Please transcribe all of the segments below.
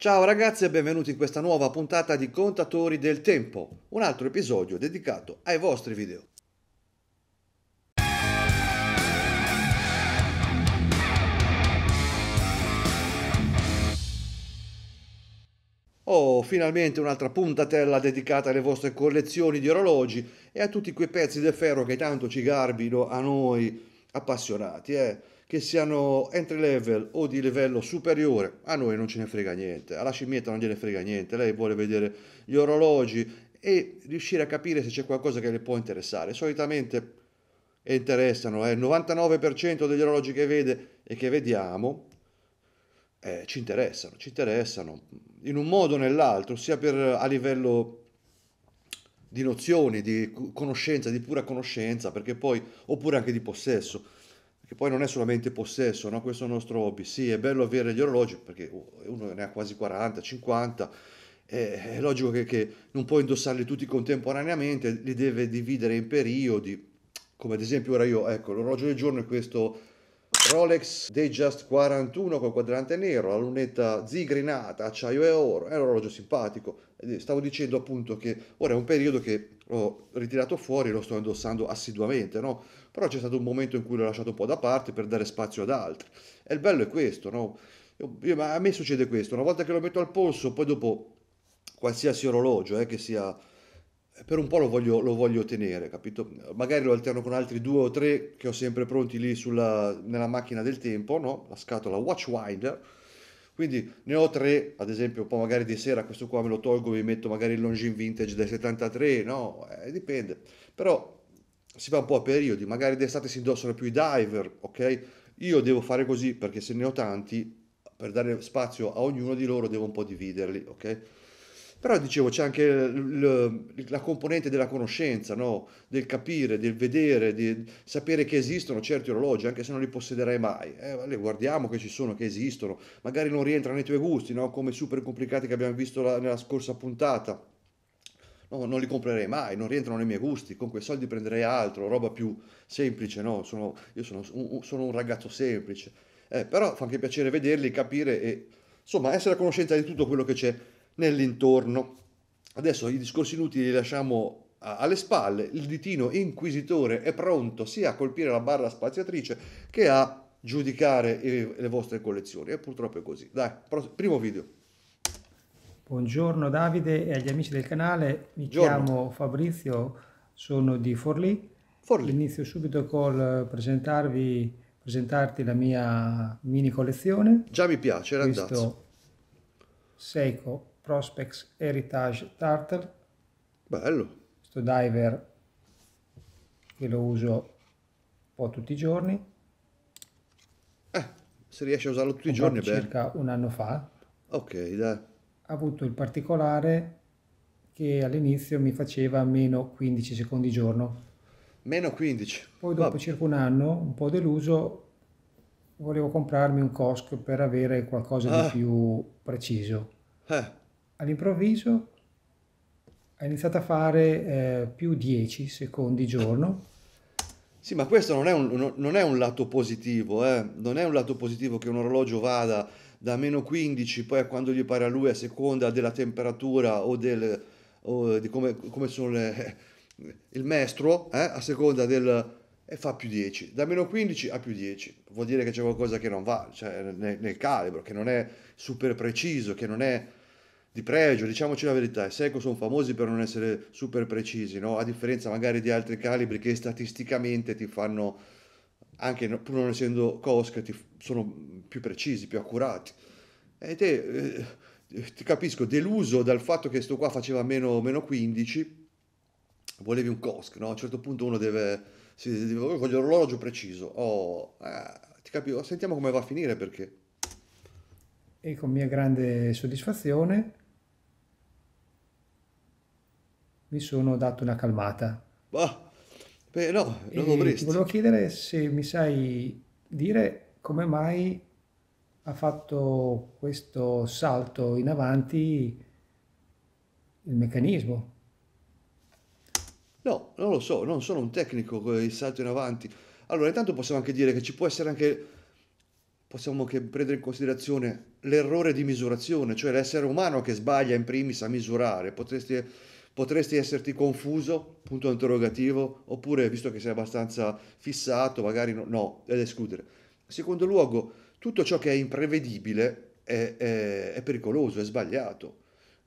Ciao ragazzi e benvenuti in questa nuova puntata di Contatori del Tempo, un altro episodio dedicato ai vostri video. Oh, finalmente un'altra puntatella dedicata alle vostre collezioni di orologi e a tutti quei pezzi del ferro che tanto ci garbino a noi appassionati, eh che siano entry level o di livello superiore, a noi non ce ne frega niente, alla scimmietta non gliene frega niente, lei vuole vedere gli orologi e riuscire a capire se c'è qualcosa che le può interessare. Solitamente interessano, eh, il 99% degli orologi che vede e che vediamo eh, ci interessano, ci interessano in un modo o nell'altro, sia per, a livello di nozioni, di conoscenza, di pura conoscenza, perché poi, oppure anche di possesso che poi non è solamente possesso, no? questo è il nostro hobby, sì è bello avere gli orologi perché oh, uno ne ha quasi 40, 50, è, è logico che, che, non può indossarli tutti contemporaneamente, li deve dividere in periodi, come ad esempio ora io, ecco l'orologio del giorno è questo Rolex Dayjust 41 col quadrante nero, la lunetta zigrinata, acciaio e oro, è un orologio simpatico, eh, stavo dicendo appunto che ora è un periodo che l'ho ritirato fuori lo sto indossando assiduamente, no? però c'è stato un momento in cui l'ho lasciato un po' da parte per dare spazio ad altri. E il bello è questo, no? Io, a me succede questo, una volta che lo metto al polso, poi dopo qualsiasi orologio, eh, che sia per un po' lo voglio, lo voglio, tenere, capito? Magari lo alterno con altri due o tre che ho sempre pronti lì sulla, nella macchina del tempo, no? La scatola Watchwinder. Quindi ne ho tre, ad esempio, poi magari di sera questo qua me lo tolgo, e mi metto magari il Longin Vintage del 73, no? Eh, dipende. Però si va un po' a periodi, magari d'estate si indossano più i diver, ok? Io devo fare così perché se ne ho tanti, per dare spazio a ognuno di loro devo un po' dividerli, ok? Però dicevo c'è anche l- l- la componente della conoscenza, no? del capire, del vedere, di sapere che esistono certi orologi, anche se non li possederai mai. Eh, le guardiamo che ci sono, che esistono, magari non rientrano nei tuoi gusti, no? come super complicati che abbiamo visto la- nella scorsa puntata no, non li comprerei mai, non rientrano nei miei gusti, con quei soldi prenderei altro, roba più semplice, no? Sono, io sono un, sono un ragazzo semplice. Eh, però fa anche piacere vederli, capire e insomma essere a conoscenza di tutto quello che c'è nell'intorno. Adesso i discorsi inutili li lasciamo alle spalle, il ditino inquisitore è pronto sia a colpire la barra spaziatrice che a giudicare le vostre collezioni. E purtroppo è così. Dai, primo video. Buongiorno Davide e agli amici del canale, mi Buongiorno. chiamo Fabrizio, sono di Forlì. Forlì. Inizio subito col presentarvi, presentarti la mia mini collezione. Già mi piace, era Questo Seiko Prospects Heritage Turtle. Bello. Questo diver che lo uso un po' tutti i giorni. Eh, se riesci a usarlo tutti i giorni è bene. Circa un anno fa. Ok, dai avuto il particolare che all'inizio mi faceva meno 15 secondi giorno. Meno 15. Poi dopo Vabbè. circa un anno, un po' deluso, volevo comprarmi un COSC per avere qualcosa ah. di più preciso. Eh. All'improvviso ha iniziato a fare eh, più 10 secondi giorno. Sì, ma questo non è un, non è un lato positivo, eh? non è un lato positivo che un orologio vada da meno 15, poi a quando gli pare a lui a seconda della temperatura o, del, o di come, come sono le, il mestro, eh, a seconda del... e fa più 10, da meno 15 a più 10, vuol dire che c'è qualcosa che non va, cioè nel, nel calibro, che non è super preciso, che non è di pregio, diciamoci la verità, i Seiko sono famosi per non essere super precisi, no? a differenza magari di altri calibri che statisticamente ti fanno anche pur non essendo Coscati, sono più precisi, più accurati. E te, eh, ti capisco, deluso dal fatto che sto qua faceva meno, meno 15, volevi un Cosc, no? A un certo punto uno deve, si, deve oh, voglio l'orologio preciso. Oh, eh, ti capisco, sentiamo come va a finire perché. E con mia grande soddisfazione mi sono dato una calmata. Bah Beh, no, non dovresti. volevo chiedere se mi sai dire come mai ha fatto questo salto in avanti il meccanismo. No, non lo so, non sono un tecnico il salto in avanti. Allora, intanto possiamo anche dire che ci può essere anche, possiamo anche prendere in considerazione l'errore di misurazione, cioè l'essere umano che sbaglia in primis a misurare. Potresti potresti esserti confuso, punto interrogativo, oppure visto che sei abbastanza fissato, magari no, no è da escludere. Secondo luogo, tutto ciò che è imprevedibile è, è, è pericoloso, è sbagliato.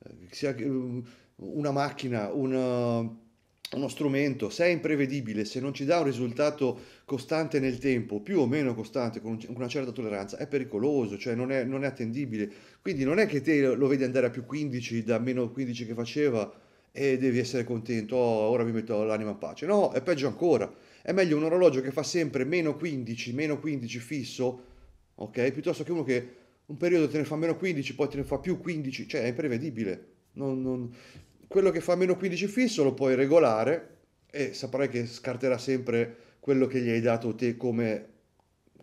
Eh, sia um, una macchina, una, uno strumento, se è imprevedibile, se non ci dà un risultato costante nel tempo, più o meno costante, con una certa tolleranza, è pericoloso, cioè non è, non è attendibile. Quindi non è che te lo vedi andare a più 15 da meno 15 che faceva, e devi essere contento, oh, ora mi metto l'anima in pace. No, è peggio ancora. È meglio un orologio che fa sempre meno 15, meno 15 fisso, ok? Piuttosto che uno che un periodo te ne fa meno 15, poi te ne fa più 15, cioè è imprevedibile. Non, non... Quello che fa meno 15 fisso lo puoi regolare e saprai che scarterà sempre quello che gli hai dato te come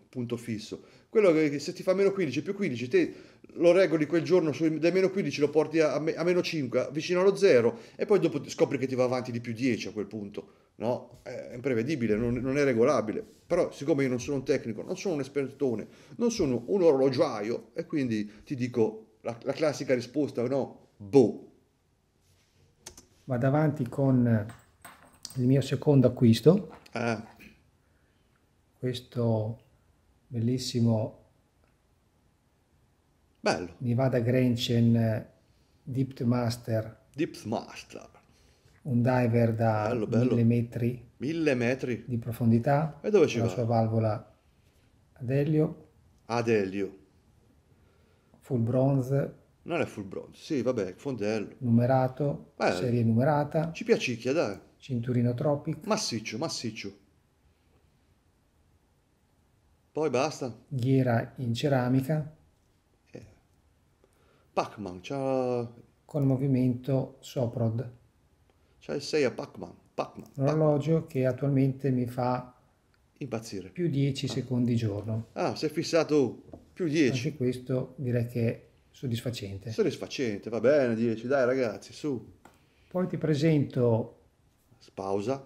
punto fisso quello che se ti fa meno 15 più 15 te lo regoli quel giorno su, dai meno 15 lo porti a, a, meno 5 vicino allo 0 e poi dopo scopri che ti va avanti di più 10 a quel punto no? è imprevedibile non, non è regolabile però siccome io non sono un tecnico non sono un espertone non sono un orologiaio e quindi ti dico la, la classica risposta no boh vado avanti con il mio secondo acquisto ah. questo bellissimo. Bello. Nevada Grenchen, Deep Master. Deep Master. Un diver da bello, bello. mille metri. Mille metri. Di profondità. E dove ci va? La sua valvola ad elio. Ad elio. Full bronze. Non è full bronze, sì, vabbè, fondello. Numerato, bello. serie numerata. Ci piacicchia, dai. Cinturino tropic. Massiccio, massiccio. Poi basta. Ghiera in ceramica. Eh. Pac-Man, c'ha... Con movimento Soprod. C'ha il 6 a Pac-Man. pac Un orologio che attualmente mi fa... Impazzire. Più 10 ah. secondi giorno. Ah, si è fissato più 10. Anche questo direi che è soddisfacente. Soddisfacente, va bene 10, dai ragazzi, su. Poi ti presento... Spausa.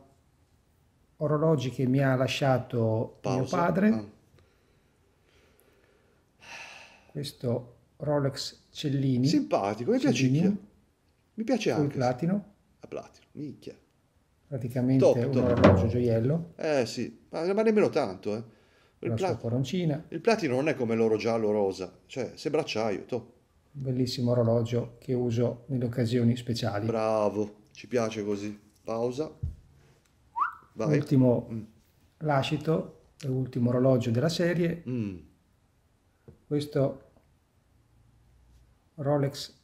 Orologi che mi ha lasciato Pausa. mio padre. Ah questo Rolex Cellini. Simpatico, mi piace. Mi piace anche. Il platino. A platino, minchia. Praticamente top, un top. orologio gioiello. Eh sì, ma, ma nemmeno tanto, eh. Il, plat- coroncina. il platino non è come l'oro giallo o rosa, cioè sembra acciaio, top. Un bellissimo orologio che uso nelle occasioni speciali. Bravo, ci piace così. Pausa. Vai. Ultimo mm. lascito, l'ultimo orologio della serie. Mm questo Rolex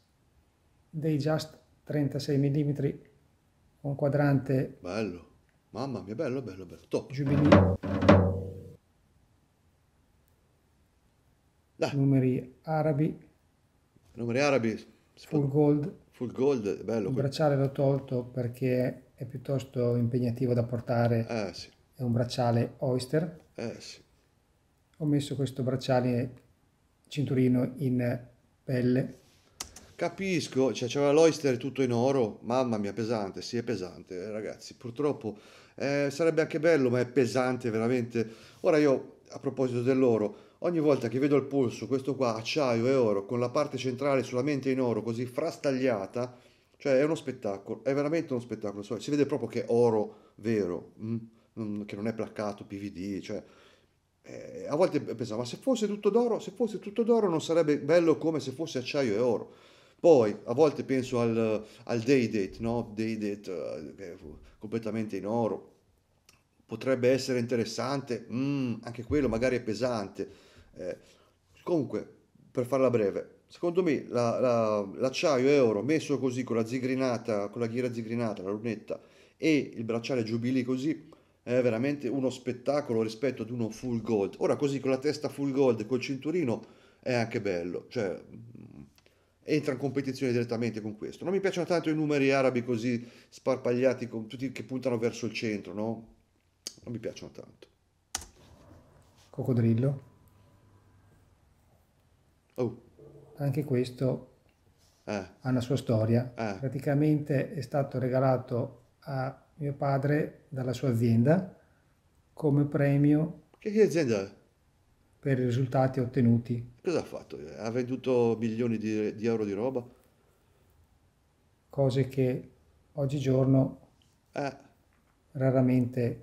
Dayjust 36 mm con quadrante bello mamma mia bello bello bello top Jubilee Dai. numeri arabi numeri arabi full gold full gold bello il bracciale l'ho tolto perché è piuttosto impegnativo da portare eh, sì. è un bracciale oyster eh, sì. ho messo questo bracciale cinturino in pelle. Capisco, cioè c'era l'oyster tutto in oro, mamma mia pesante, sì è pesante eh, ragazzi, purtroppo eh, sarebbe anche bello ma è pesante veramente. Ora io a proposito dell'oro, ogni volta che vedo il polso questo qua acciaio e oro con la parte centrale solamente in oro così frastagliata, cioè è uno spettacolo, è veramente uno spettacolo, si vede proprio che è oro vero, mm, che non è placcato PVD, cioè eh, a volte pensavo, ma se fosse tutto d'oro, se fosse tutto d'oro non sarebbe bello come se fosse acciaio e oro. Poi a volte penso al, al day date, no? Day date eh, completamente in oro. Potrebbe essere interessante, mm, anche quello magari è pesante. Eh, comunque, per farla breve, secondo me la, la, l'acciaio e oro messo così con la zigrinata, con la ghiera zigrinata, la lunetta e il bracciale giubili così, è veramente uno spettacolo rispetto ad uno full gold. Ora così con la testa full gold, e col cinturino, è anche bello, cioè mm, entra in competizione direttamente con questo. Non mi piacciono tanto i numeri arabi così sparpagliati, con tutti che puntano verso il centro, no? Non mi piacciono tanto. Coccodrillo. Oh. Anche questo eh. ha una sua storia. Eh. Praticamente è stato regalato a mio padre dalla sua azienda come premio. Che, che azienda Per i risultati ottenuti. Cosa ha fatto? Ha venduto milioni di, di euro di roba? Cose che oggigiorno eh. raramente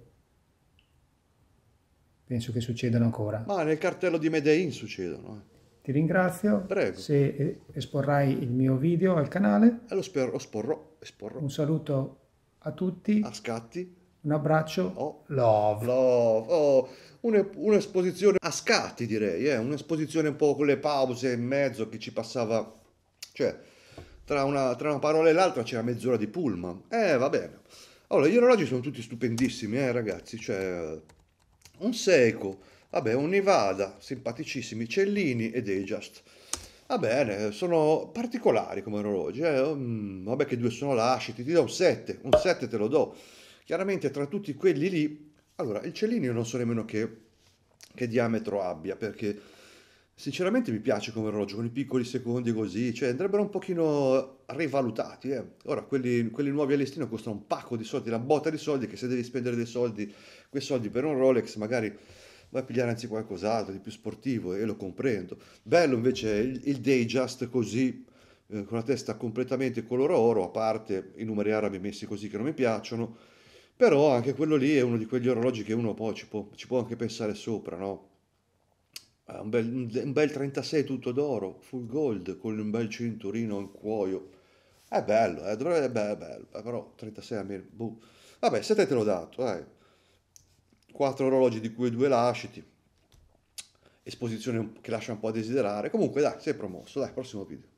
penso che succedano ancora. Ma nel cartello di Medellin succedono. Eh. Ti ringrazio. Prego. Se esporrai il mio video al canale. Eh, lo, spero, lo sporrò, esporrò. Un saluto a tutti. A scatti. Un abbraccio. Oh. Love. Love. Oh, un'esposizione a scatti direi, eh? un'esposizione un po' con le pause in mezzo che ci passava, cioè tra una, tra una parola e l'altra c'era mezz'ora di pullman. Eh, va bene. Allora, gli orologi sono tutti stupendissimi, eh, ragazzi, cioè un Seiko, vabbè, un Nevada, simpaticissimi, Cellini ed Ejast. Va bene, sono particolari come orologi. Eh, mm, vabbè che due sono lasciti, ti do un 7, un 7 te lo do. Chiaramente tra tutti quelli lì, allora il Cellini io non so nemmeno che, che diametro abbia, perché sinceramente mi piace come orologio, con i piccoli secondi così, cioè andrebbero un pochino rivalutati. Eh. Ora, quelli, quelli nuovi a listino costano un pacco di soldi, una botta di soldi, che se devi spendere dei soldi, quei soldi per un Rolex magari vai a pigliare anzi qualcos'altro di più sportivo e lo comprendo. Bello invece il, il day just così, eh, con la testa completamente color oro, a parte i numeri arabi messi così che non mi piacciono, però anche quello lì è uno di quegli orologi che uno poi ci può, ci può anche pensare sopra, no? Un bel, un bel 36 tutto d'oro, full gold, con un bel cinturino in cuoio. È bello, eh, dovrebbe, è bello, eh, però 36 a me, boh. Vabbè, se te te l'ho dato, eh quattro orologi di cui due lasciti, esposizione che lascia un po' a desiderare. Comunque dai, sei promosso, dai, prossimo video.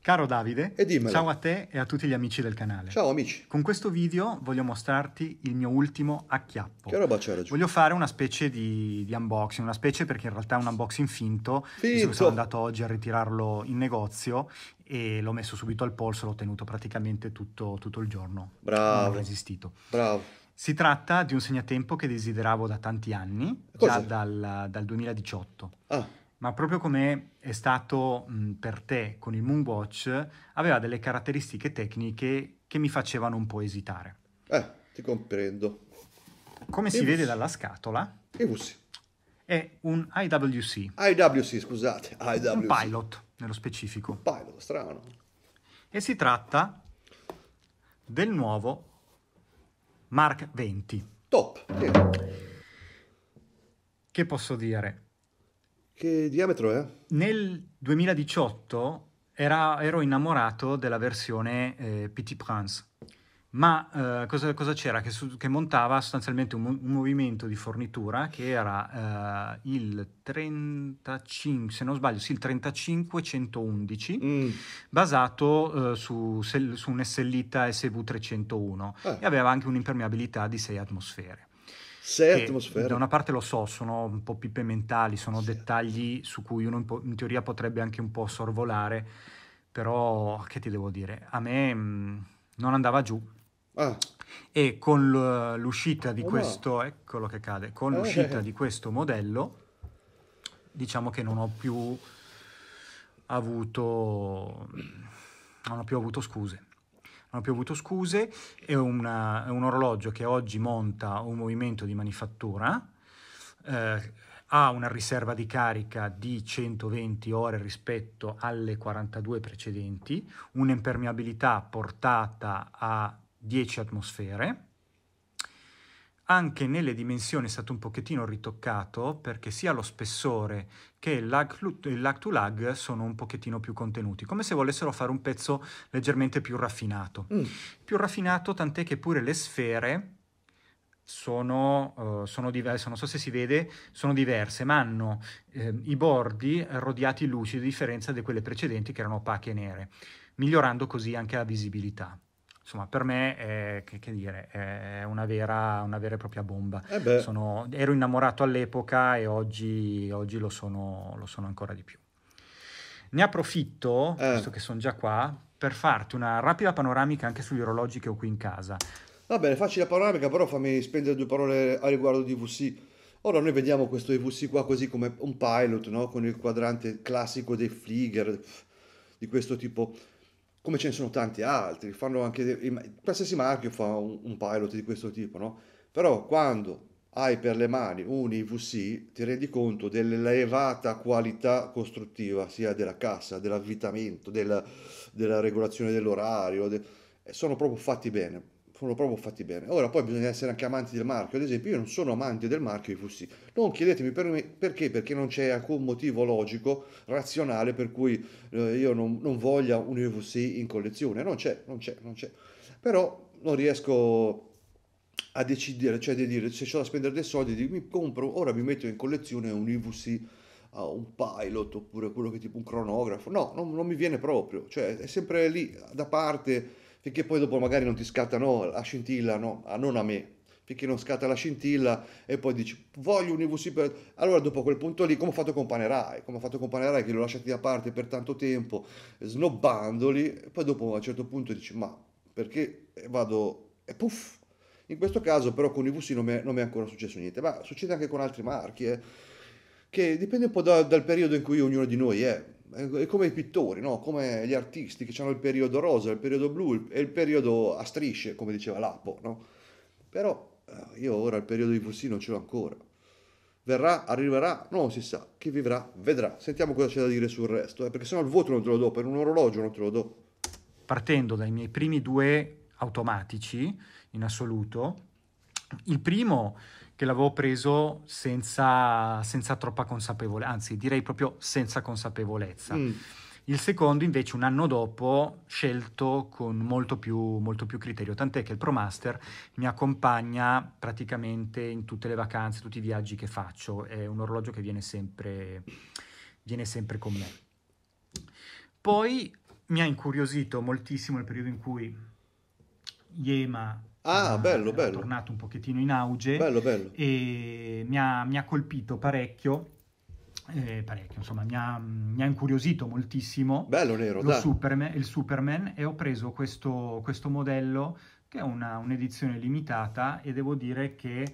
Caro Davide, ciao a te e a tutti gli amici del canale. Ciao amici. Con questo video voglio mostrarti il mio ultimo acchiappo. Che roba c'era giù? Voglio fare una specie di, di unboxing, una specie perché in realtà è un unboxing finto. Finto! Sono andato oggi a ritirarlo in negozio e l'ho messo subito al polso, l'ho tenuto praticamente tutto, tutto il giorno. Bravo. Non ho resistito. Bravo. Si tratta di un segnatempo che desideravo da tanti anni, Cosa? già dal, dal 2018. Ah. Ma proprio come è stato mh, per te con il Moonwatch, aveva delle caratteristiche tecniche che mi facevano un po' esitare. Eh, ti comprendo. Come e si bussi. vede dalla scatola, è un IWC. IWC, scusate. IWC. Un pilot, nello specifico. Un pilot, strano. E si tratta del nuovo Mark 20. Top. Sì. Che posso dire? Che diametro è? Nel 2018 era, ero innamorato della versione eh, Petit Prince ma eh, cosa, cosa, c'era? Che, su, che montava sostanzialmente un, un, movimento di fornitura che era eh, il 35, se non sbaglio, sì, il 3511, mm. basato eh, su, su, un Sellita SV301 ah. Eh. e aveva anche un'impermeabilità di 6 atmosfere. Da una parte lo so, sono un po' pippe mentali, sono sì. dettagli su cui uno in, in teoria potrebbe anche un po' sorvolare, però che ti devo dire? A me mh, mm, non andava giù Ah. E con l'uscita di oh, questo, no. eccolo che cade, con eh, l'uscita eh, di questo modello, diciamo che non ho più avuto, non ho più avuto scuse. Non ho più avuto scuse, è, una, è un orologio che oggi monta un movimento di manifattura, eh, ha una riserva di carica di 120 ore rispetto alle 42 precedenti, un'impermeabilità portata a 10 atmosfere. Anche nelle dimensioni è stato un pochettino ritoccato perché sia lo spessore che il lag to lag sono un pochettino più contenuti, come se volessero fare un pezzo leggermente più raffinato. Mm. Più raffinato tant'è che pure le sfere sono, uh, sono diverse, non so se si vede, sono diverse, ma hanno eh, i bordi rodiati lucidi a differenza di quelle precedenti che erano opache e nere, migliorando così anche la visibilità insomma, per me è, eh, che, che dire, è una, vera, una, vera, e propria bomba. Eh sono, ero innamorato all'epoca e oggi, oggi lo, sono, lo, sono, ancora di più. Ne approfitto, eh. visto che sono già qua, per farti una rapida panoramica anche sugli orologi che ho qui in casa. Va bene, facci la panoramica, però fammi spendere due parole a riguardo di VC. Ora noi vediamo questo EVC qua così come un pilot, no? con il quadrante classico dei Flieger, di questo tipo come ce ne sono tanti altri, fanno anche, qualsiasi marchio fa un, un pilot di questo tipo, no? Però quando hai per le mani un IVC ti rendi conto dell'elevata qualità costruttiva sia della cassa, dell'avvitamento, della, della regolazione dell'orario, de... sono proprio fatti bene sono proprio fatti bene. Ora poi bisogna essere anche amanti del marchio, ad esempio io non sono amante del marchio di Fussi, non chiedetemi per me, perché, perché non c'è alcun motivo logico, razionale per cui eh, io non, non, voglia un Fussi in collezione, non c'è, non c'è, non c'è. Però non riesco a decidere, cioè di dire se c'ho da spendere dei soldi, di, mi compro, ora mi metto in collezione un IVC, uh, eh, un pilot oppure quello che tipo un cronografo, no, non, non mi viene proprio, cioè è sempre lì da parte finché poi dopo magari non ti scattano la scintilla, no, non a me, finché non scatta la scintilla e poi dici voglio un EVC per... Allora dopo quel punto lì, come ho fatto con Panerai, come ho fatto con Panerai che li ho lasciati da parte per tanto tempo, snobbandoli, e poi dopo a un certo punto dici ma perché vado e puff. In questo caso però con EVC non mi è, non mi è ancora successo niente, ma succede anche con altri marchi, eh, che dipende un po' da, dal periodo in cui ognuno di noi è eh, è come i pittori, no? come gli artisti che hanno il periodo rosa, il periodo blu e il periodo a strisce, come diceva Lapo. No? Però eh, io ora il periodo di Fossi non ce l'ho ancora. Verrà, arriverà, non si sa, chi vivrà, vedrà. Sentiamo cosa c'è da dire sul resto, eh? perché sennò il voto non te lo do, per un orologio non te lo do. Partendo dai miei primi due automatici in assoluto, il primo che l'avevo preso senza, senza troppa consapevolezza, anzi direi proprio senza consapevolezza. Mm. Il secondo invece un anno dopo scelto con molto più, molto più, criterio, tant'è che il ProMaster mi accompagna praticamente in tutte le vacanze, tutti i viaggi che faccio, è un orologio che viene sempre, viene sempre con me. Poi mi ha incuriosito moltissimo il periodo in cui Iema Ah, bello, bello. È tornato un pochettino in auge. Bello, bello. E mi ha, mi ha colpito parecchio. Eh, parecchio, insomma, mi ha, mi ha, incuriosito moltissimo. Bello nero, Superman, il Superman e ho preso questo, questo modello che è una, un'edizione limitata e devo dire che...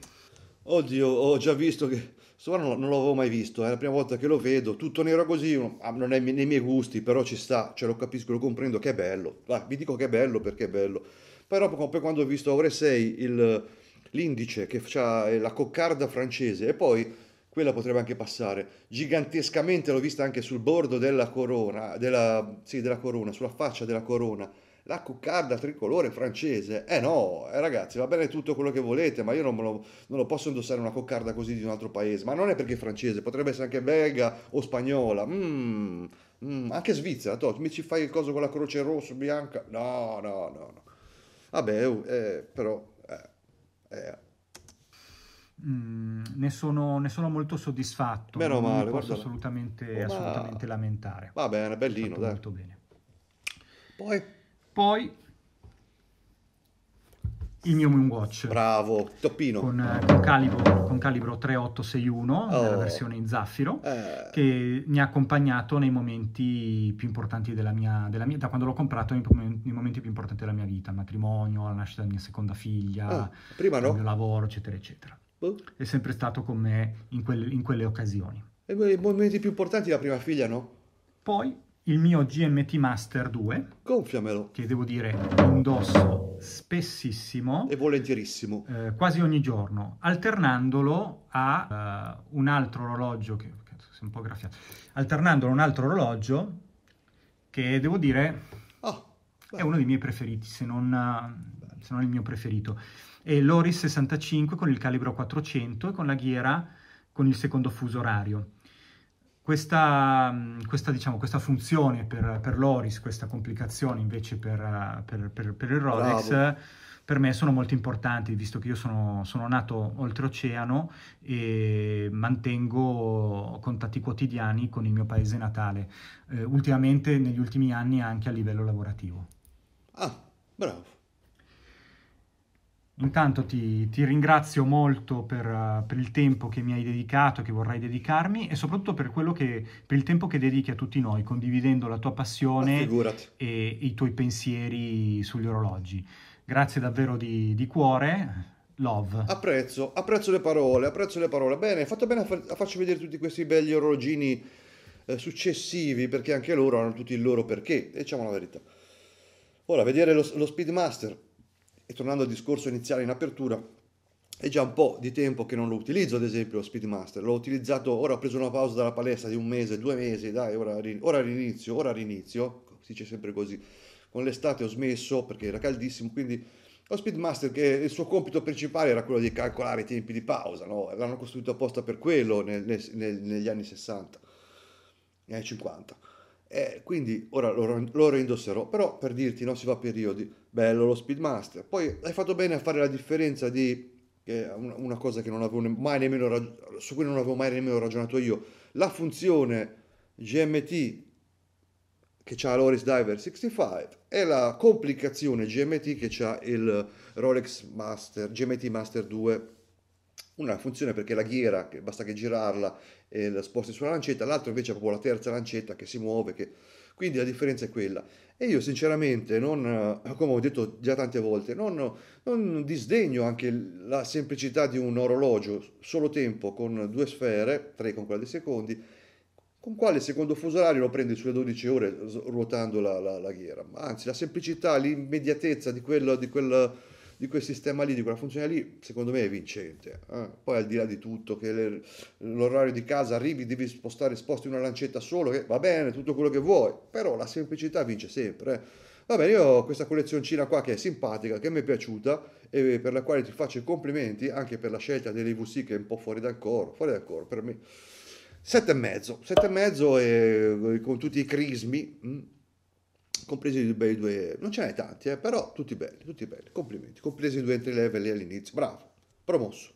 Oddio, ho già visto che Sora non l'avevo mai visto, è eh. la prima volta che lo vedo, tutto nero così, ah, non è nei miei gusti, però ci sta, ce cioè lo capisco, lo comprendo, che è bello. Ah, vi dico che è bello perché è bello. Però poi quando ho visto Aure 6, il, l'indice che ha eh, la coccarda francese e poi quella potrebbe anche passare, gigantescamente l'ho vista anche sul bordo della corona, della, sì, della corona, sulla faccia della corona la cuccarda tricolore francese. Eh no, eh ragazzi, va bene tutto quello che volete, ma io non, lo, non lo posso indossare una coccarda così di un altro paese. Ma non è perché è francese, potrebbe essere anche belga o spagnola. Mm, mm, anche svizzera, to, mi ci fai il coso con la croce rossa, bianca. No, no, no, no. Vabbè, eh, però... Eh, eh. mm, ne, sono, ne, sono, molto soddisfatto. Meno male, non male, mi posso assolutamente, oh, ma... assolutamente lamentare. Va bene, bellino, dai. Molto bene. Poi poi il mio Moonwatch. Bravo, toppino. Con, eh, con, calibro, con calibro 3861, oh. nella versione in zaffiro, eh. che mi ha accompagnato nei momenti più importanti della mia, della mia da quando l'ho comprato, nei, momenti più importanti della mia vita, il matrimonio, la nascita della mia seconda figlia, oh, no. il mio lavoro, eccetera, eccetera. Oh. È sempre stato con me in, quelle, in quelle occasioni. E i momenti più importanti la prima figlia, no? Poi il mio GMT Master 2. Gonfiamelo. Che devo dire indosso spessissimo. E volentierissimo. Eh, quasi ogni giorno, alternandolo a uh, un altro orologio che... Un po' graffiato. Alternandolo a un altro orologio che devo dire oh, è uno dei miei preferiti, se non, se non il mio preferito. È l'Oris 65 con il calibro 400 e con la ghiera con il secondo fuso orario. Questa, questa, diciamo, questa funzione per, per, l'Oris, questa complicazione invece eh, per, per, per il Rolex, Bravo. per me sono molto importanti, visto che io sono, sono nato oltreoceano e mantengo contatti quotidiani con il mio paese natale, eh, ultimamente negli ultimi anni anche a livello lavorativo. Ah, bravo. Intanto ti, ti ringrazio molto per, eh, per, il tempo che mi hai dedicato, che vorrai dedicarmi e soprattutto per, che, per, il tempo che dedichi a tutti noi, condividendo la tua passione ah, e i tuoi pensieri sugli orologi. Grazie davvero di, di cuore. Love. Apprezzo, apprezzo le parole, apprezzo le parole. Bene, fatto bene a, far, a farci vedere tutti questi belli orologini eh, successivi perché anche loro hanno tutti il loro perché, diciamo la verità. Ora, vedere lo, lo Speedmaster e tornando al discorso iniziale in apertura, è già un po' di tempo che non lo utilizzo, ad esempio, lo Speedmaster. L'ho utilizzato, ora ho preso una pausa dalla palestra di un mese, due mesi, dai, ora, ora rinizio, ora rinizio, si dice sempre così. Con l'estate ho smesso perché era caldissimo, quindi lo Speedmaster che il suo compito principale era quello di calcolare i tempi di pausa, no? l'hanno costruito apposta per quello nel, nel, negli anni 60, negli anni 50. Eh, quindi ora lo, lo reindosserò, però per dirti, no, si fa periodi, bello lo Speedmaster. Poi hai fatto bene a fare la differenza di che è una cosa che non avevo mai nemmeno su cui non avevo mai nemmeno ragionato io, la funzione GMT che ha l'Oris Diver 65 e la complicazione GMT che ha il Rolex Master, GMT Master 2 una funzione perché la ghiera, che basta che girarla e la sposti sulla lancetta, l'altra invece è proprio la terza lancetta che si muove, che... quindi la differenza è quella. E io sinceramente, non, come ho detto già tante volte, non, non disdegno anche la semplicità di un orologio, solo tempo con due sfere, tre con quella dei secondi, con quale secondo fuso orario lo prendi sulle 12 ore ruotando la, la, la ghiera. Anzi, la semplicità, l'immediatezza di quel, di quel di quel sistema lì, di quella funzione lì, secondo me è vincente. Eh? Poi al di là di tutto, che le, l'orario di casa arrivi, devi spostare, sposti una lancetta solo, che va bene, tutto quello che vuoi, però la semplicità vince sempre. Eh? Va bene, io ho questa collezioncina qua che è simpatica, che mi è piaciuta e per la quale ti faccio i complimenti anche per la scelta dell'EVC che è un po' fuori dal coro, fuori dal coro per me. Sette e 7,5, 7,5 e, eh, con tutti i crismi. Mh? Mm, compresi i bei due, non ce n'è tanti, eh, però tutti belli, tutti belli, complimenti, compresi i due entry level all'inizio, bravo, promosso.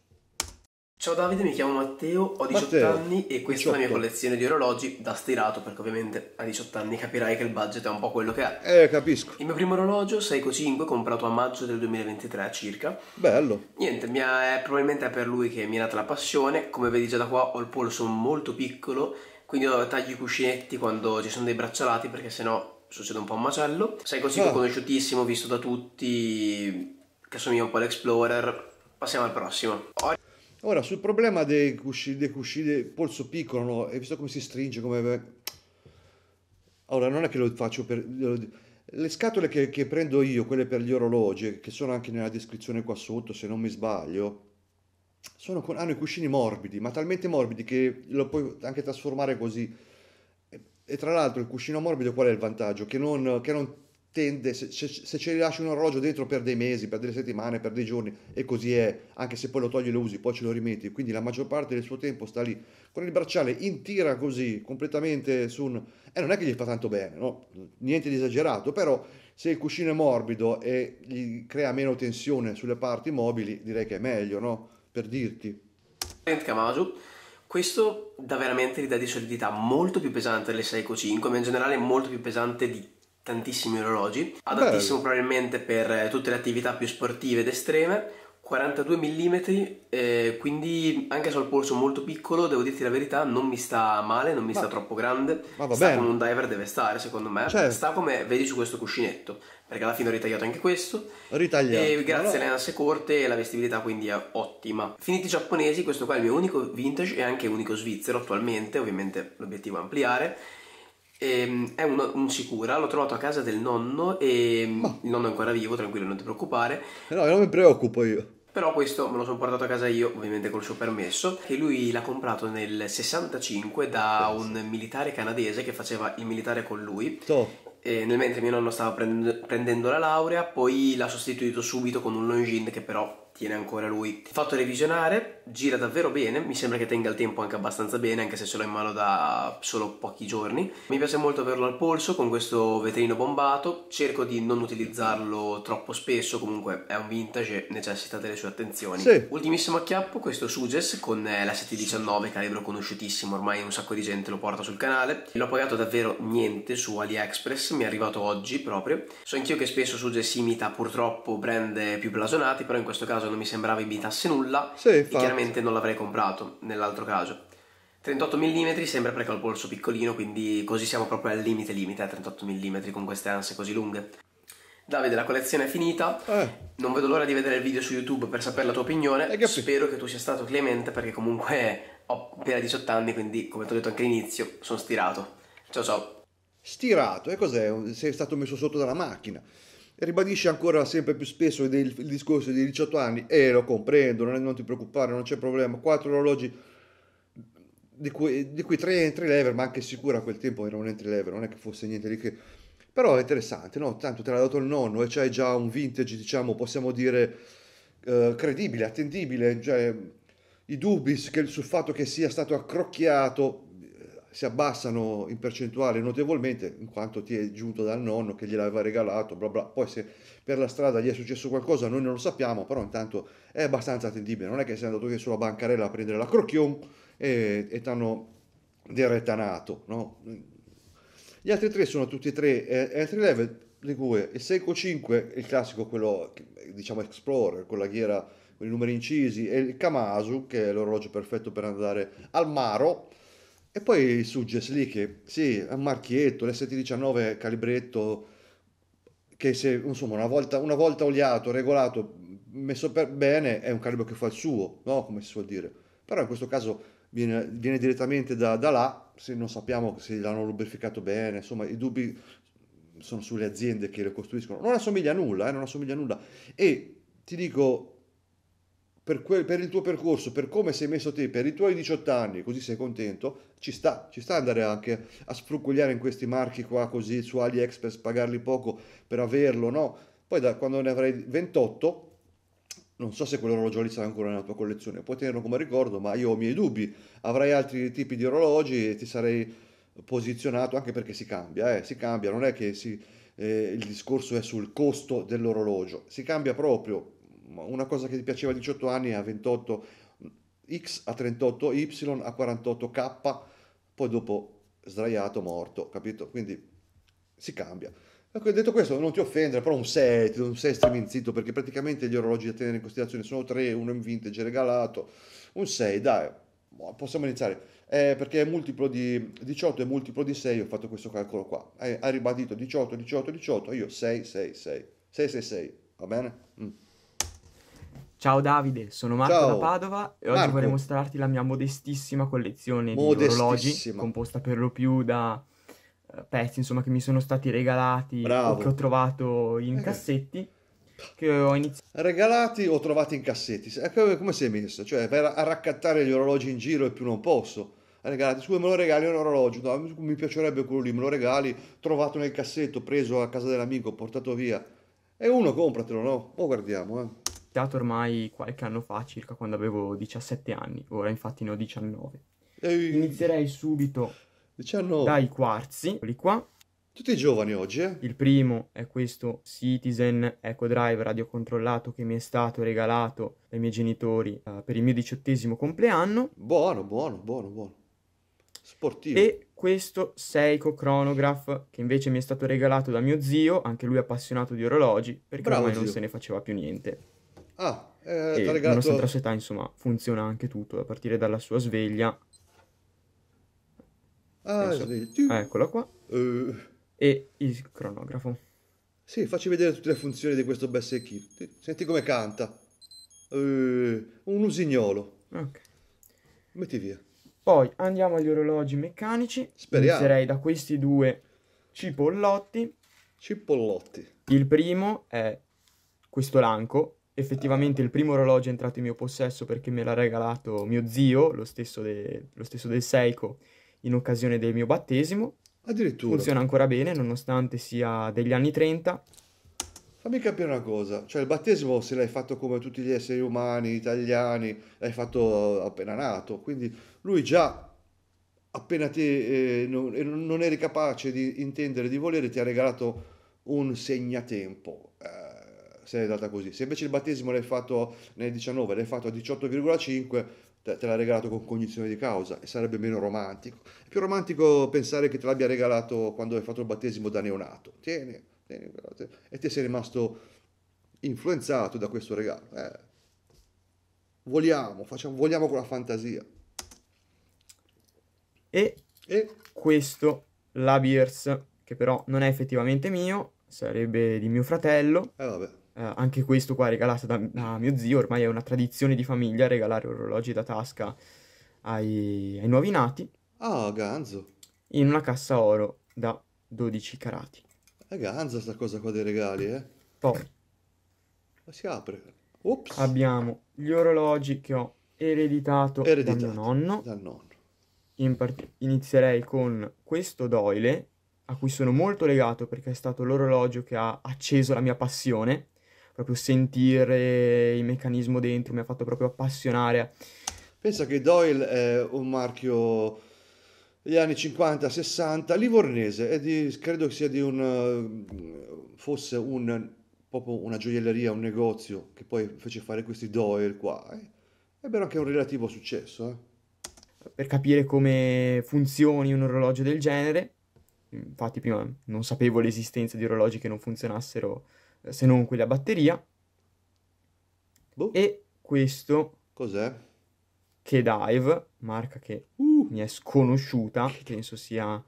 Ciao Davide, mi chiamo Matteo, ho 18 Matteo, anni e questa 18. è la mia collezione di orologi da stirato perché ovviamente a 18 anni capirai che il budget è un po' quello che è. Eh, capisco. Il mio primo orologio, Seiko 5, comprato a maggio del 2023 circa. Bello. Niente, mia, è, probabilmente è per lui che mi è nata la passione, come vedi già da qua ho il polso molto piccolo, quindi taglio i cuscinetti quando ci sono dei braccialati perché sennò succede un po' un macello. Sei così oh. conosciutissimo, visto da tutti, che assomiglia un po' all'Explorer. Passiamo al prossimo. Ora, sul problema dei cuscini, dei cuscini del polso piccolo, no? hai visto come si stringe, come... Ora, non è che lo faccio per... Le scatole che, che prendo io, quelle per gli orologi, che sono anche nella descrizione qua sotto, se non mi sbaglio, sono con... hanno i cuscini morbidi, ma talmente morbidi che lo puoi anche trasformare così e tra l'altro il cuscino morbido qual è il vantaggio? Che non, che non tende, se, se, se ci rilasci un orologio dentro per dei mesi, per delle settimane, per dei giorni, e così è, anche se poi lo togli e lo usi, poi ce lo rimetti, quindi la maggior parte del suo tempo sta lì con il bracciale in tira così, completamente su un... E eh, non è che gli fa tanto bene, no? Niente di esagerato, però se il cuscino è morbido e gli crea meno tensione sulle parti mobili, direi che è meglio, no? Per dirti. Senti, giù questo dà veramente l'idea di solidità, molto più pesante delle Seiko 5, ma in generale molto più pesante di tantissimi orologi, adattissimo Beh. probabilmente per tutte le attività più sportive ed estreme, 42 mm, eh, quindi anche se ho il polso molto piccolo, devo dirti la verità, non mi sta male, non mi ma, sta troppo grande. Ma va sta bene. come un diver deve stare, secondo me. Certo. Sta come vedi su questo cuscinetto, perché alla fine ho ritagliato anche questo. Ritagliato. E grazie alle nasse corte e la vestibilità quindi è ottima. Finiti giapponesi, questo qua è il mio unico vintage e anche unico svizzero attualmente, ovviamente l'obiettivo è ampliare. E, ehm, è un, un, sicura, l'ho trovato a casa del nonno e Ma. il nonno è ancora vivo, tranquillo, non ti preoccupare. No, non mi preoccupo io però questo me lo sono portato a casa io, ovviamente col suo permesso, che lui l'ha comprato nel 65 da un militare canadese che faceva il militare con lui. Oh. nel mentre mio nonno stava prendendo, prendendo la laurea, poi l'ha sostituito subito con un Longines che però tiene ancora lui. Fatto revisionare, gira davvero bene, mi sembra che tenga il tempo anche abbastanza bene, anche se ce l'ho in mano da solo pochi giorni. Mi piace molto averlo al polso con questo vetrino bombato, cerco di non utilizzarlo troppo spesso, comunque è un vintage e necessita delle sue attenzioni. Sì. Ultimissimo acchiappo, questo Suges con eh, la 719 calibro conosciutissimo, ormai un sacco di gente lo porta sul canale. L'ho pagato davvero niente su AliExpress, mi è arrivato oggi proprio. So anch'io che spesso Suges imita purtroppo brand più blasonati, però in questo caso non mi sembrava imitasse nulla. Sì, infatti sicuramente non l'avrei comprato nell'altro caso. 38 mm sembra perché ho il polso piccolino, quindi così siamo proprio al limite limite a 38 mm con queste anse così lunghe. Davide, la collezione è finita. Eh. Non vedo l'ora di vedere il video su YouTube per sapere la tua opinione. Eh, Spero che tu sia stato clemente perché comunque ho appena 18 anni, quindi come ti ho detto anche all'inizio, sono stirato. Ciao ciao. Stirato? E cos'è? Sei stato messo sotto dalla macchina ribadisce ancora sempre più spesso il, il discorso dei 18 anni e eh, lo comprendo, non, è, non, ti preoccupare, non c'è problema, quattro orologi di cui, di cui tre entry lever, ma anche sicura a quel tempo era un entry lever, non è che fosse niente di che. Però è interessante, no? Tanto te l'ha dato il nonno e c'hai già un vintage, diciamo, possiamo dire eh, credibile, attendibile, cioè i dubbi sul fatto che sia stato accrocchiato si abbassano in percentuale notevolmente in quanto ti è giunto dal nonno che gliel'aveva regalato, bla bla. Poi se per la strada gli è successo qualcosa noi non lo sappiamo, però intanto è abbastanza attendibile, non è che sei andato qui sulla bancarella a prendere la crocchion e, e ti hanno deretanato, no? Gli altri tre sono tutti e tre eh, entry level, di cui il Seiko 5, il classico quello, diciamo Explorer, con la ghiera, con i numeri incisi, e il Kamasu, che è l'orologio perfetto per andare al Maro, e poi su lì che sì, un marchietto, l'S719 calibretto, che se insomma una volta, una volta oliato, regolato, messo per bene, è un calibro che fa il suo, no? Come si suol dire. Però in questo caso viene, viene direttamente da, da, là, se non sappiamo se l'hanno lubrificato bene, insomma i dubbi sono sulle aziende che lo costruiscono. Non assomiglia a nulla, eh? non assomiglia a nulla. E ti dico, per, quel, per, il tuo percorso, per come sei messo te, per i tuoi 18 anni, così sei contento, ci sta, ci sta andare anche a sfrucugliare in questi marchi qua così su AliExpress, pagarli poco per averlo, no? Poi da, quando ne avrai 28, non so se quell'orologio lì sarà ancora nella tua collezione, puoi tenerlo come ricordo, ma io ho i miei dubbi, avrai altri tipi di orologi e ti sarei posizionato anche perché si cambia, eh, si cambia, non è che si, eh, il discorso è sul costo dell'orologio, si cambia proprio una cosa che ti piaceva a 18 anni a 28, X a 38, Y a 48, K, poi dopo sdraiato, morto, capito? Quindi si cambia. Ecco, detto questo, non ti offendere, però un 6, un 6 streminzito, perché praticamente gli orologi da tenere in considerazione sono 3, uno in vintage regalato, un 6, dai, possiamo iniziare. Eh, perché è multiplo di 18 e multiplo di 6, ho fatto questo calcolo qua. Hai, eh, hai ribadito 18, 18, 18, io 6, 6, 6, 6, 6, 6, 6. va bene? Mm. Ciao Davide, sono Marco Ciao. da Padova e oggi Marco. vorrei mostrarti la mia modestissima collezione di orologi composta per lo più da eh, pezzi insomma che mi sono stati regalati Bravo. o che ho trovato in eh cassetti che ho iniziato regalati o trovati in cassetti come, come sei messo? cioè vai a raccattare gli orologi in giro e più non posso regalati scusa me lo regali un orologio no, mi piacerebbe quello lì me lo regali trovato nel cassetto preso a casa dell'amico portato via e uno compratelo no? o oh, guardiamo eh visitato ormai qualche anno fa, circa quando avevo 17 anni, ora infatti ne ho 19. Ehi. Inizierei subito 19. dai quarzi, quelli qua. Tutti giovani oggi, eh? Il primo è questo Citizen Eco Drive radiocontrollato che mi è stato regalato dai miei genitori eh, per il mio diciottesimo compleanno. Buono, buono, buono, buono. Sportivo. E questo Seiko Chronograph che invece mi è stato regalato da mio zio, anche lui appassionato di orologi, perché Bravo, ormai zio. non se ne faceva più niente. Ah, eh, e regalato... nonostante la sua età, insomma, funziona anche tutto, a partire dalla sua sveglia. Ah, so. sveglia. Ah, eccola qua. Uh. E il cronografo. Sì, facci vedere tutte le funzioni di questo bel secchio. Senti come canta. Uh, un usignolo. Ok. Metti via. Poi andiamo agli orologi meccanici. Speriamo. Inizierei da questi due cipollotti. Cipollotti. Il primo è questo lanco, effettivamente il primo orologio è entrato in mio possesso perché me l'ha regalato mio zio, lo stesso, de, lo stesso del Seiko, in occasione del mio battesimo. Addirittura. Funziona ancora bene, nonostante sia degli anni 30. Fammi capire una cosa, cioè il battesimo se l'hai fatto come tutti gli esseri umani, italiani, l'hai fatto appena nato, quindi lui già appena te, eh, non, eh, non, eri capace di intendere, di volere, ti ha regalato un segnatempo. Eh, se l'hai data così. Se invece il battesimo l'hai fatto nel 19, l'hai fatto a 18,5, te, te l'ha regalato con cognizione di causa e sarebbe meno romantico. È più romantico pensare che te l'abbia regalato quando hai fatto il battesimo da neonato. Tieni, tieni e ti sei rimasto influenzato da questo regalo. Eh, vogliamo, facciamo, vogliamo con la fantasia. E, e questo la Beers, che però non è effettivamente mio, sarebbe di mio fratello. Eh vabbè. Uh, anche questo qua regalato da, da, mio zio, ormai è una tradizione di famiglia regalare orologi da tasca ai, ai nuovi nati. Ah, oh, ganzo. In una cassa oro da 12 carati. È eh, ganza sta cosa qua dei regali, eh. Poi. Ma si apre. Ops. Abbiamo gli orologi che ho ereditato, ereditato da mio nonno. Dal nonno. In part- inizierei con questo doile, a cui sono molto legato perché è stato l'orologio che ha acceso la mia passione proprio sentire il meccanismo dentro, mi ha fatto proprio appassionare. Pensa che Doyle è un marchio degli anni 50-60, livornese, è di, credo sia di un, fosse un, proprio una gioielleria, un negozio che poi fece fare questi Doyle qua. Eh. Ebbero anche un relativo successo. Eh per capire come funzioni un orologio del genere. Infatti prima non sapevo l'esistenza di orologi che non funzionassero se non quelli a batteria. Boh. E questo... Cos'è? K-Dive, marca che uh. mi è sconosciuta, penso sia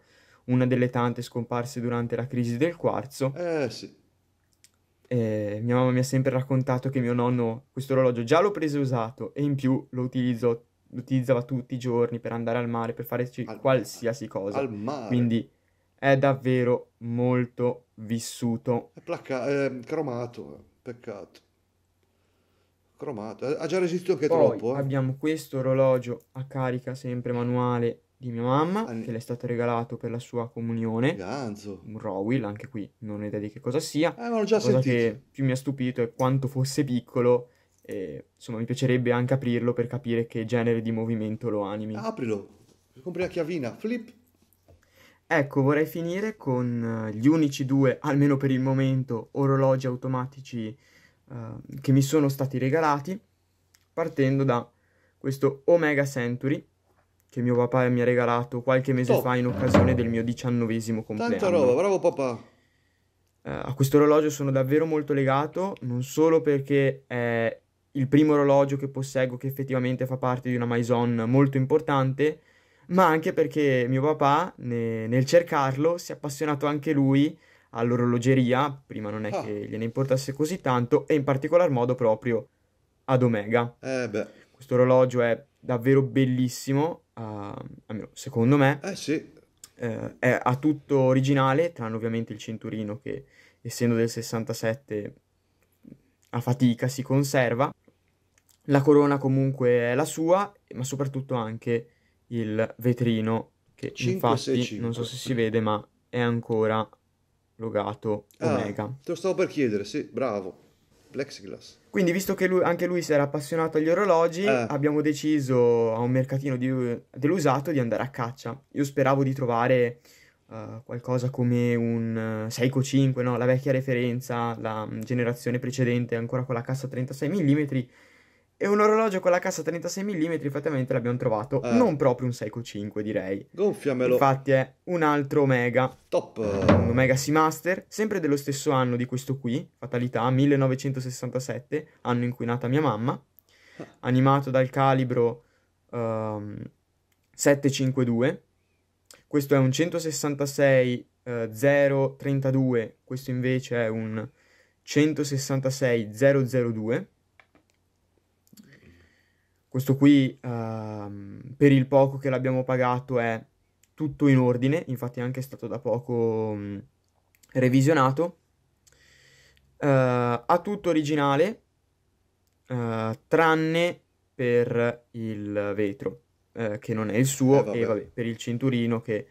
una delle tante scomparse durante la crisi del quarzo. Eh sì. Eh, mia mamma mi ha sempre raccontato che mio nonno questo orologio già l'ho preso e usato e in più lo, utilizzo, lo utilizzava tutti i giorni per andare al mare, per fare qualsiasi cosa. Al mare. Quindi è davvero molto vissuto. È, placca- è cromato, eh, peccato. Cromato, ha già resistito anche Poi troppo. Eh. Abbiamo questo orologio a carica sempre manuale di mia mamma, An... che le è stato regalato per la sua comunione. Ganzo. Un Rowill, anche qui non ho idea di che cosa sia. Eh, ma l'ho già cosa sentito. che più mi ha stupito è quanto fosse piccolo. E, insomma, mi piacerebbe anche aprirlo per capire che genere di movimento lo animi. Aprilo, compri la chiavina, flip, Ecco, vorrei finire con eh, gli unici due, almeno per il momento, orologi automatici eh, che mi sono stati regalati, partendo da questo Omega Century, che mio papà mi ha regalato qualche mese oh. fa in occasione del mio diciannovesimo compleanno. Tanta roba, bravo papà! Eh, a questo orologio sono davvero molto legato, non solo perché è il primo orologio che posseggo che effettivamente fa parte di una Maison molto importante, ma anche perché mio papà, ne- nel cercarlo, si è appassionato anche lui all'orologeria, prima non è ah. che gliene importasse così tanto, e in particolar modo proprio ad Omega. Eh Questo orologio è davvero bellissimo, uh, secondo me. Eh sì. Uh, è a tutto originale, tranne ovviamente il cinturino che, essendo del 67, a fatica si conserva. La corona comunque è la sua, ma soprattutto anche il vetrino che 5, infatti 6, non so se si vede ma è ancora logato ah, Omega. Te lo stavo per chiedere, sì, bravo. Plexiglass. Quindi visto che lui, anche lui si era appassionato agli orologi, eh. abbiamo deciso a un mercatino di, dell'usato di andare a caccia. Io speravo di trovare uh, qualcosa come un uh, Seiko 5, no? la vecchia referenza, la um, generazione precedente, ancora con la cassa 36 mm, e un orologio con la cassa 36 mm, effettivamente l'abbiamo trovato. Eh. Non proprio un Seiko 5, direi. Gonfiamelo. Infatti è un altro Omega. Top. Un Omega Seamaster, sempre dello stesso anno di questo qui, fatalità, 1967, anno in cui è nata mia mamma. Ah. Animato dal calibro um, ehm, 752. Questo è un 166 uh, 032, questo invece è un 166 002. Questo qui, uh, per il poco che l'abbiamo pagato, è tutto in ordine, infatti è anche stato da poco mh, mm, revisionato. Uh, ha tutto originale, uh, tranne per il vetro, uh, che non è il suo, eh, vabbè. e vabbè, per il cinturino che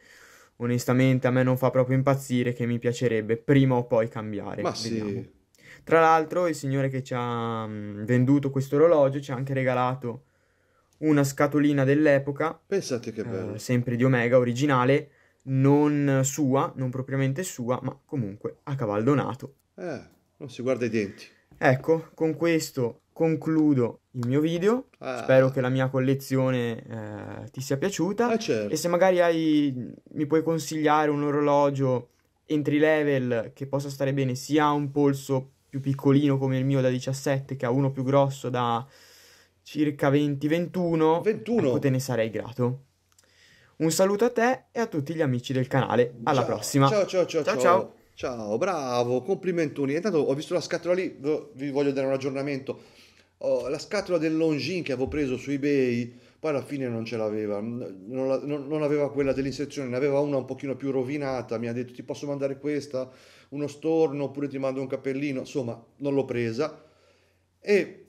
onestamente a me non fa proprio impazzire, che mi piacerebbe prima o poi cambiare. Ma Vediamo. sì. Tra l'altro il signore che ci ha mm, venduto questo orologio ci ha anche regalato una scatolina dell'epoca. Pensate che eh, bello. Eh, sempre di Omega, originale, non sua, non propriamente sua, ma comunque a cavallo nato. Eh, non si guarda i denti. Ecco, con questo concludo il mio video. Ah. Spero che la mia collezione eh, ti sia piaciuta. Ah, certo. E se magari hai, mi puoi consigliare un orologio entry level che possa stare bene sia a un polso più piccolino come il mio da 17 che a uno più grosso da circa 20-21, 21. ecco te ne sarei grato. Un saluto a te e a tutti gli amici del canale. Alla ciao, prossima. Ciao ciao ciao ciao. Ciao, ciao bravo, complimentoni. Intanto ho visto la scatola lì, vi voglio dare un aggiornamento. Oh, la scatola del Longin che avevo preso su eBay, poi alla fine non ce l'aveva, non, la, non, non aveva quella dell'inserzione, ne aveva una un pochino più rovinata, mi ha detto ti posso mandare questa, uno storno oppure ti mando un cappellino, insomma non l'ho presa. E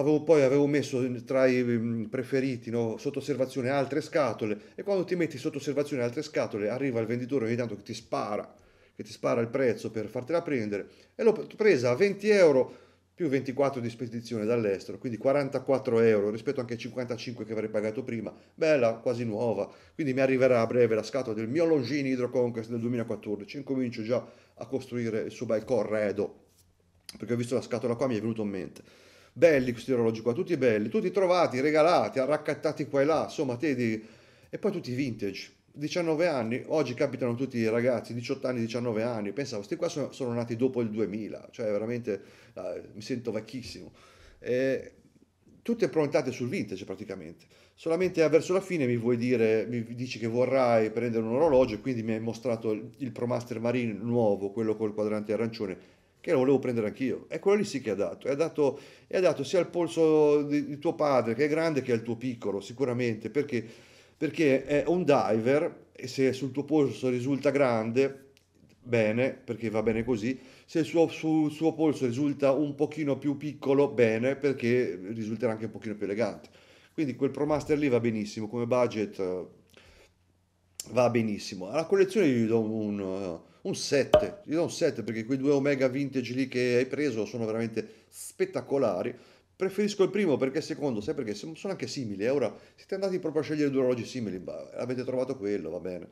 avevo, poi avevo messo tra i mm, preferiti no, sotto osservazione altre scatole e quando ti metti sotto osservazione altre scatole arriva il venditore ogni tanto che ti spara, che ti spara il prezzo per fartela prendere e l'ho presa a 20 euro più 24 di spedizione dall'estero, quindi 44 euro rispetto anche ai 55 che avrei pagato prima, bella, quasi nuova, quindi mi arriverà a breve la scatola del mio Longini Hydro Conquest del 2014, incomincio già a costruire il suo bel corredo, perché ho visto la scatola qua mi è venuto in mente belli questi orologi qua, tutti belli, tutti trovati, regalati, arraccattati qua e là, insomma, tedi, e poi tutti vintage. 19 anni, oggi capitano tutti i ragazzi, 18 anni, 19 anni, pensavo, questi qua sono, sono, nati dopo il 2000, cioè veramente eh, mi sento vecchissimo. E, tutte approntate sul vintage praticamente, solamente verso la fine mi vuoi dire, mi dici che vorrai prendere un orologio e quindi mi hai mostrato il, il Promaster Marine nuovo, quello col quadrante arancione, che lo volevo prendere anch'io. E quello lì sì che ha dato. È dato, è dato sia al polso di, di, tuo padre, che è grande, che al tuo piccolo, sicuramente, perché, perché è un diver e se sul tuo polso risulta grande, bene, perché va bene così. Se il suo, sul suo polso risulta un pochino più piccolo, bene, perché risulterà anche un pochino più elegante. Quindi quel ProMaster lì va benissimo, come budget eh, va benissimo. Alla collezione gli do un un 7, ti do un 7 perché quei due Omega Vintage lì che hai preso sono veramente spettacolari. Preferisco il primo perché secondo, sai perché sono anche simili. Eh, ora siete andati proprio a scegliere due orologi simili, bah, avete trovato quello, va bene.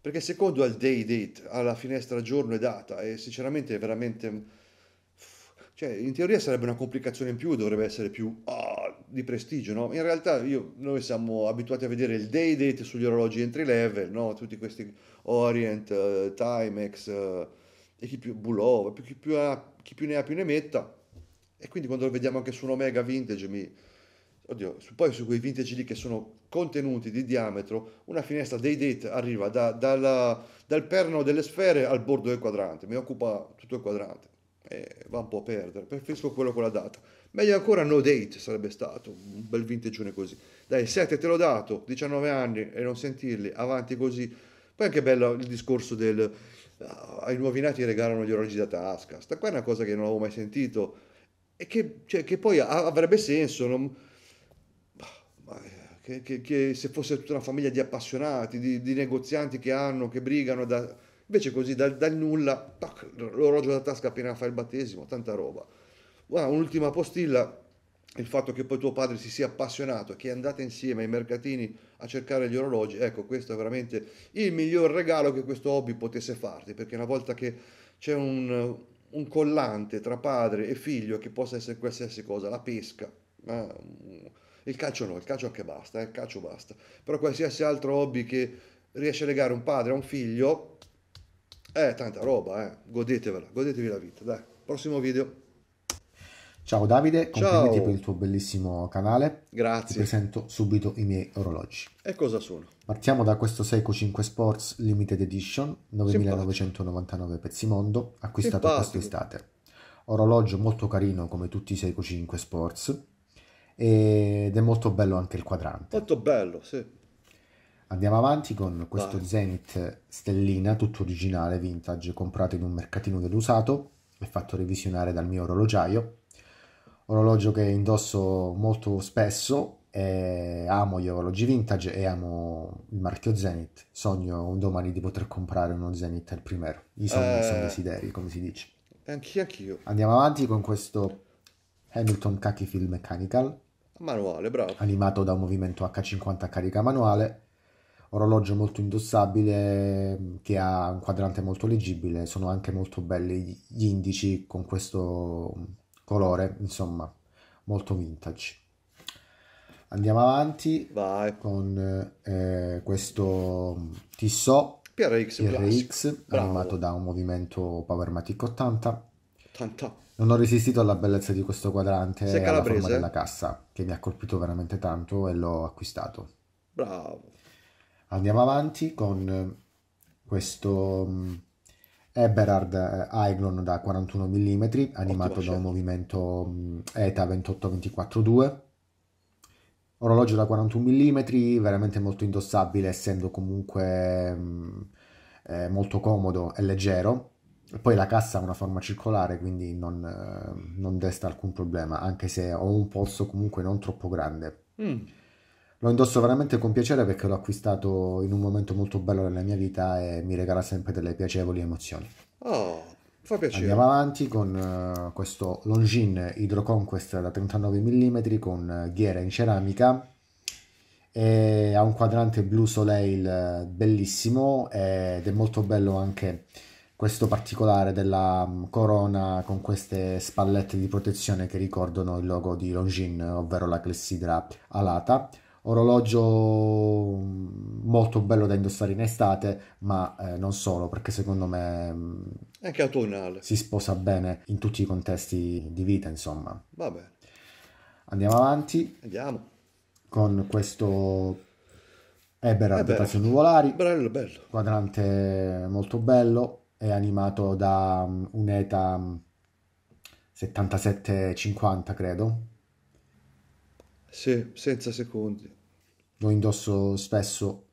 Perché secondo è il day date, ha la finestra giorno e data e sinceramente è veramente... Cioè, in teoria sarebbe una complicazione in più, dovrebbe essere più... Oh, di prestigio, no? In realtà io, noi siamo abituati a vedere il day date sugli orologi entry level, no? Tutti questi Orient, uh, Timex uh, e chi più Bulova, chi, più ha, chi più ne ha più ne metta. E quindi quando lo vediamo anche su un Omega Vintage mi... Oddio, su, poi su quei vintage lì che sono contenuti di diametro, una finestra day date arriva da, dalla, dal perno delle sfere al bordo del quadrante, mi occupa tutto il quadrante e va un po' a perdere, preferisco quello con la data. Meglio ancora no date sarebbe stato, un bel vintagione così. Dai, 7 te l'ho dato, 19 anni e non sentirli, avanti così. Poi anche bello il discorso del uh, ai nuovi nati regalano gli orologi da tasca. Sta qua è una cosa che non avevo mai sentito e che, cioè, che poi avrebbe senso. Non... Eh, che, che, che, se fosse tutta una famiglia di appassionati, di, di negozianti che hanno, che brigano, da... invece così dal, dal nulla, l'orologio da tasca appena fa il battesimo, tanta roba. Guarda, un'ultima postilla, il fatto che poi tuo padre si sia appassionato, che andate insieme ai mercatini a cercare gli orologi, ecco, questo è veramente il miglior regalo che questo hobby potesse farti, perché una volta che c'è un, un collante tra padre e figlio che possa essere qualsiasi cosa, la pesca, ma eh, il calcio no, il calcio anche basta, eh, il calcio basta, però qualsiasi altro hobby che riesce a legare un padre a un figlio, è eh, tanta roba, eh. godetevela, godetevi la vita, dai, prossimo video. Ciao Davide, complimenti Ciao. per il tuo bellissimo canale. Grazie. Ti presento subito i miei orologi. E cosa sono? Partiamo da questo Seiko 5 Sports Limited Edition, 9999 pezzi mondo, acquistato Simpatico. quest'estate. Orologio molto carino come tutti i Seiko 5 Sports ed è molto bello anche il quadrante. Molto bello, sì. Andiamo avanti con questo Vai. Zenith Stellina, tutto originale, vintage, comprato in un mercatino dell'usato e fatto revisionare dal mio orologiaio orologio che indosso molto spesso e amo gli orologi vintage e amo il marchio Zenith. Sogno un domani di poter comprare uno Zenith al primero. I sogni eh, sono desideri, come si dice. Anch'io, anch'io. Andiamo avanti con questo Hamilton Kaki Film Mechanical. Manuale, bravo. Animato da un movimento H50 a carica manuale. Orologio molto indossabile che ha un quadrante molto leggibile. Sono anche molto belli gli indici con questo colore, insomma, molto vintage. Andiamo avanti Vai. con eh, questo Tissot PRX, PRX animato da un movimento Powermatic 80. 80. Non ho resistito alla bellezza di questo quadrante e alla forma della cassa, che mi ha colpito veramente tanto e l'ho acquistato. Bravo. Andiamo avanti con questo mm, Eberhard eh, Aiglon da 41 mm, animato da un movimento mm, ETA 28-24-2. Orologio da 41 mm, veramente molto indossabile, essendo comunque mm, eh, molto comodo e leggero. E Poi la cassa ha una forma circolare, quindi non, eh, non desta alcun problema, anche se ho un polso comunque non troppo grande. Mm. Lo indosso veramente con piacere perché l'ho acquistato in un momento molto bello della mia vita e mi regala sempre delle piacevoli emozioni. Oh, fa piacere. Andiamo avanti con uh, questo Longines Hydro Conquest da 39 mm con eh, ghiera in ceramica e ha un quadrante blu soleil eh, bellissimo ed è molto bello anche questo particolare della mm, corona con queste spallette di protezione che ricordano il logo di Longines, ovvero la clessidra alata, orologio mm, molto bello da indossare in estate, ma eh, non solo, perché secondo me mh, mm, anche autunnale si sposa bene in tutti i contesti di vita, insomma. Va bene. Andiamo avanti. Andiamo. Con questo Eberhard eh Tassi Nuvolari. Bello, bello. Quadrante molto bello, è animato da um, un'ETA 7750, credo sì, senza secondi. Lo indosso spesso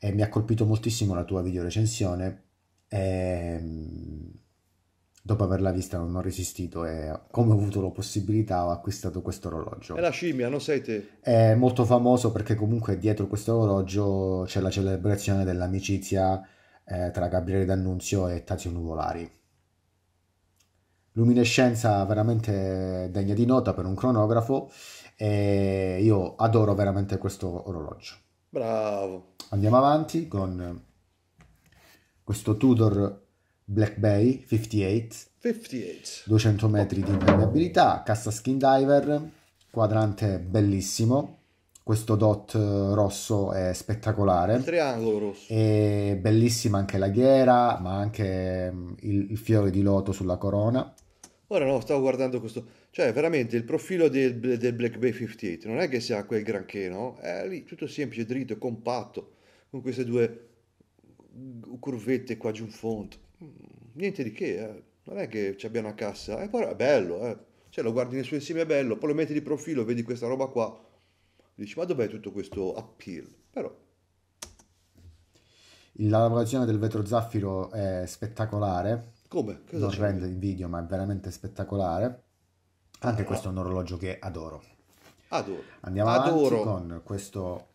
e mi ha colpito moltissimo la tua videorecensione. E, ehm, dopo averla vista non ho resistito e come ho avuto la possibilità ho acquistato questo orologio. È la scimmia, non sei te. È molto famoso perché comunque dietro questo orologio c'è la celebrazione dell'amicizia eh, tra Gabriele D'Annunzio e Tazio Nuvolari luminescenza veramente degna di nota per un cronografo e io adoro veramente questo orologio. Bravo. Andiamo avanti con questo Tudor Black Bay 58. 58. 200 metri di impermeabilità, cassa skin diver, quadrante bellissimo. Questo dot rosso è spettacolare. Il triangolo rosso. È bellissima anche la ghiera, ma anche mm, il, il fiore di loto sulla corona. Ora no, stavo guardando questo cioè, veramente il profilo del, del Black Bay 58 non è che sia quel granché, no? È lì tutto semplice, dritto, compatto, con queste due curvette qua giù in fondo. Mm, niente di che, eh. non è che ci abbia una cassa. E poi è bello, eh. Cioè, lo guardi nel suo insieme, è bello, poi lo metti di profilo, vedi questa roba qua. Dici, ma dov'è tutto questo appeal? Però la lavorazione del vetro zaffiro è spettacolare. Come? Cosa non rende il video, ma è veramente spettacolare. Anche questo è un orologio che adoro. Adoro. Andiamo adoro. avanti con questo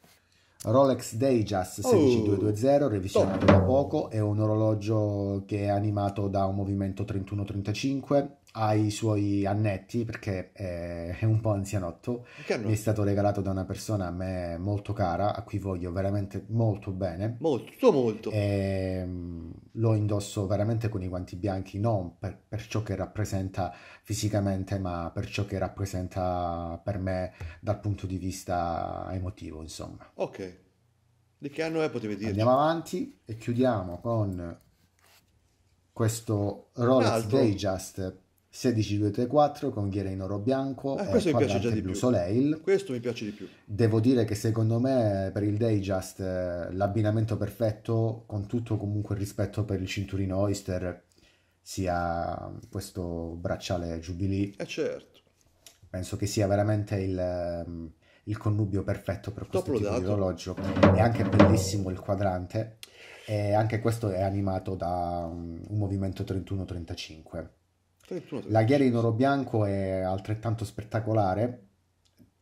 Rolex Dayjust 16220, oh, revisionato da poco, è un orologio che è animato da un movimento 3135 ai suoi annetti perché è, eh, è un po' anzianotto. Mi è stato regalato da una persona a me molto cara, a cui voglio veramente molto bene. Molto, molto. E, ehm, lo indosso veramente con i guanti bianchi, non per, per, ciò che rappresenta fisicamente, ma per ciò che rappresenta per me dal punto di vista emotivo, insomma. Ok. Di che anno è, potevi dire? Andiamo avanti e chiudiamo con questo Rolex Dayjust 16234 con ghiera in oro bianco eh, eh questo mi piace già di più Soleil. questo mi piace di più devo dire che secondo me per il Dayjust eh, l'abbinamento perfetto con tutto comunque il rispetto per il cinturino Oyster sia questo bracciale Jubilee eh certo penso che sia veramente il, ehm, il connubio perfetto per questo tipo di orologio è anche bellissimo il quadrante e anche questo è animato da un, mm, un movimento 31-35 la ghiera in oro bianco è altrettanto spettacolare,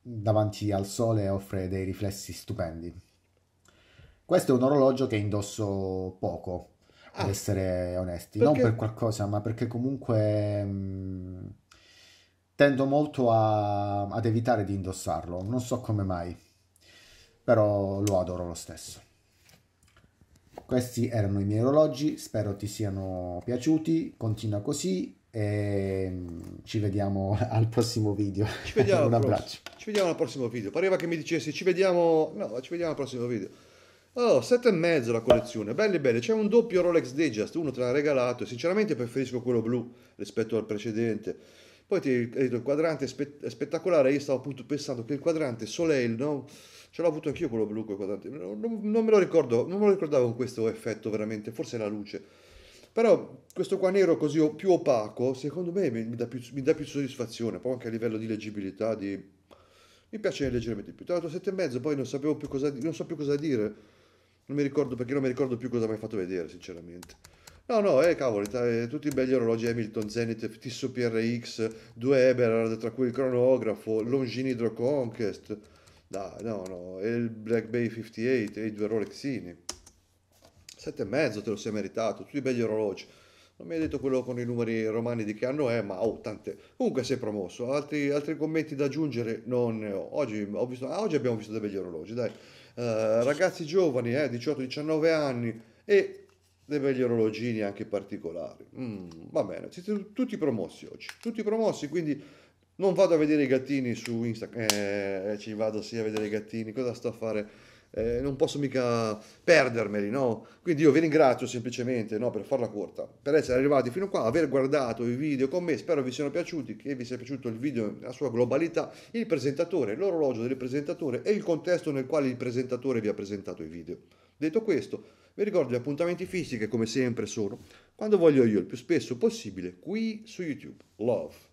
davanti al sole offre dei riflessi stupendi. Questo è un orologio che indosso poco, ah, ad essere onesti, perché... non per qualcosa, ma perché comunque mh, mm, tendo molto a, ad evitare di indossarlo, non so come mai, però lo adoro lo stesso. Questi erano i miei orologi, spero ti siano piaciuti, continua così, e ehm, ci vediamo al prossimo video. Ci vediamo, Un abbraccio. Ci vediamo al prossimo video. Pareva che mi dicessi ci vediamo. No, ci vediamo al prossimo video. Oh, sette e mezzo la collezione, belli belli, c'è un doppio Rolex Digest, uno te l'ha regalato e sinceramente preferisco quello blu rispetto al precedente. Poi ti ripeto, il quadrante è, spettacolare, io stavo appunto pensando che il quadrante Soleil, no? Ce l'ho avuto anch'io quello blu, quel quadrante, non, non, me lo ricordo, non me lo ricordavo con questo effetto veramente, forse è la luce. Però questo qua nero così più opaco, secondo me mi dà più, mi dà più soddisfazione, poi anche a livello di leggibilità, di... mi piace leggermente più. Tra l'altro 7 e mezzo, poi non sapevo più cosa, non so più cosa dire. Non mi ricordo perché non mi ricordo più cosa mi hai fatto vedere, sinceramente. No, no, eh, cavoli eh, tutti belli orologi Hamilton, Zenith, Tissu PRX, due Eberhard, tra cui il cronografo, Longini Hydro Conquest, da, no, no, e il Black Bay 58 e i due Rolexini. 7 e mezzo te lo sei meritato, tutti i begli orologi. Non mi hai detto quello con i numeri romani di che anno è, ma oh, tante. Comunque sei promosso. Altri, altri commenti da aggiungere non ne ho. Oggi, ho visto, ah, oggi abbiamo visto dei begli orologi, dai. Eh, ragazzi giovani, eh, 18-19 anni e dei begli orologini anche particolari. Mm, va bene, siete tutti promossi oggi. Tutti promossi, quindi non vado a vedere i gattini su Instagram. Eh, ci vado sì a vedere i gattini. Cosa sto a fare? eh, non posso mica perdermeli, no? Quindi io vi ringrazio semplicemente, no, per farla corta, per essere arrivati fino qua, aver guardato i video con me, spero vi siano piaciuti, che vi sia piaciuto il video nella sua globalità, il presentatore, l'orologio del presentatore e il contesto nel quale il presentatore vi ha presentato i video. Detto questo, vi ricordo gli appuntamenti fisici che come sempre sono, quando voglio io, il più spesso possibile, qui su YouTube. Love.